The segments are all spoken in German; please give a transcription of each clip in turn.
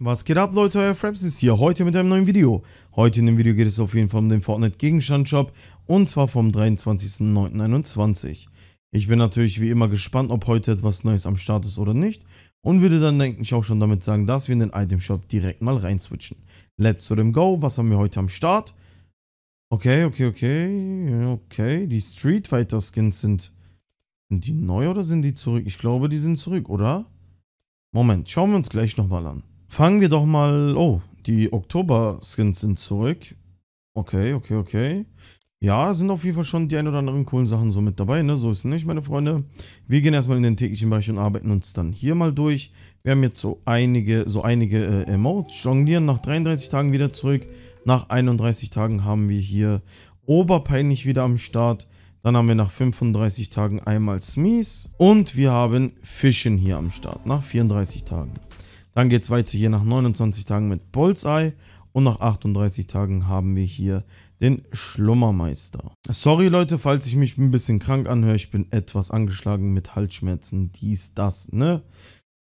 Was geht ab Leute, euer Fraps ist hier, heute mit einem neuen Video. Heute in dem Video geht es auf jeden Fall um den Fortnite Gegenstandshop und zwar vom 23.09.21. Ich bin natürlich wie immer gespannt, ob heute etwas Neues am Start ist oder nicht und würde dann denke ich auch schon damit sagen, dass wir in den Item Shop direkt mal rein switchen. Let's to them go, was haben wir heute am Start? Okay, okay, okay, okay, die Street Fighter Skins sind, sind die neu oder sind die zurück? Ich glaube, die sind zurück, oder? Moment, schauen wir uns gleich nochmal an. Fangen wir doch mal. Oh, die Oktober-Skins sind zurück. Okay, okay, okay. Ja, sind auf jeden Fall schon die ein oder anderen coolen Sachen so mit dabei, ne? So ist es nicht, meine Freunde. Wir gehen erstmal in den täglichen Bereich und arbeiten uns dann hier mal durch. Wir haben jetzt so einige, so einige äh, Emotes. Jonglieren nach 33 Tagen wieder zurück. Nach 31 Tagen haben wir hier Oberpeinlich wieder am Start. Dann haben wir nach 35 Tagen einmal Smies. Und wir haben Fischen hier am Start, nach 34 Tagen. Dann geht es weiter hier nach 29 Tagen mit Bullseye. Und nach 38 Tagen haben wir hier den Schlummermeister. Sorry Leute, falls ich mich ein bisschen krank anhöre. Ich bin etwas angeschlagen mit Halsschmerzen, dies, das, ne?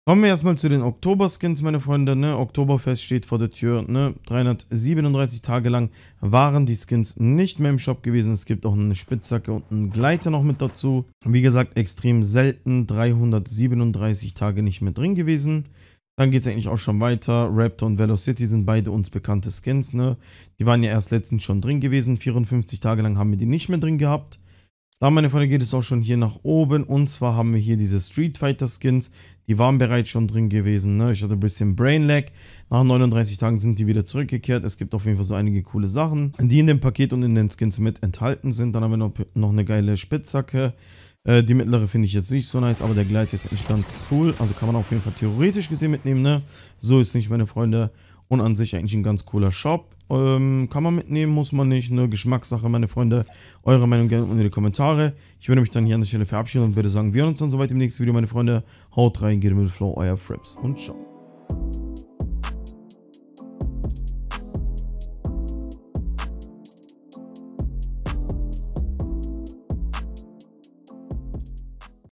Kommen wir erstmal zu den Oktober-Skins, meine Freunde. Ne? Oktoberfest steht vor der Tür. Ne? 337 Tage lang waren die Skins nicht mehr im Shop gewesen. Es gibt auch eine Spitzhacke und einen Gleiter noch mit dazu. Wie gesagt, extrem selten. 337 Tage nicht mehr drin gewesen. Dann geht es eigentlich auch schon weiter. Raptor und Velocity sind beide uns bekannte Skins. Ne? Die waren ja erst letztens schon drin gewesen. 54 Tage lang haben wir die nicht mehr drin gehabt. Dann, meine Freunde, geht es auch schon hier nach oben. Und zwar haben wir hier diese Street Fighter Skins. Die waren bereits schon drin gewesen. Ne? Ich hatte ein bisschen Brain Lag. Nach 39 Tagen sind die wieder zurückgekehrt. Es gibt auf jeden Fall so einige coole Sachen, die in dem Paket und in den Skins mit enthalten sind. Dann haben wir noch, noch eine geile Spitzhacke. Äh, die mittlere finde ich jetzt nicht so nice, aber der Gleit ist eigentlich ganz cool. Also kann man auf jeden Fall theoretisch gesehen mitnehmen, ne? So ist nicht, meine Freunde. Und an sich eigentlich ein ganz cooler Shop. Ähm, kann man mitnehmen, muss man nicht. Ne? Geschmackssache, meine Freunde. Eure Meinung gerne unten in die Kommentare. Ich würde mich dann hier an der Stelle verabschieden und würde sagen, wir hören uns dann soweit im nächsten Video, meine Freunde. Haut rein, geht mit Flow, euer Frips und ciao.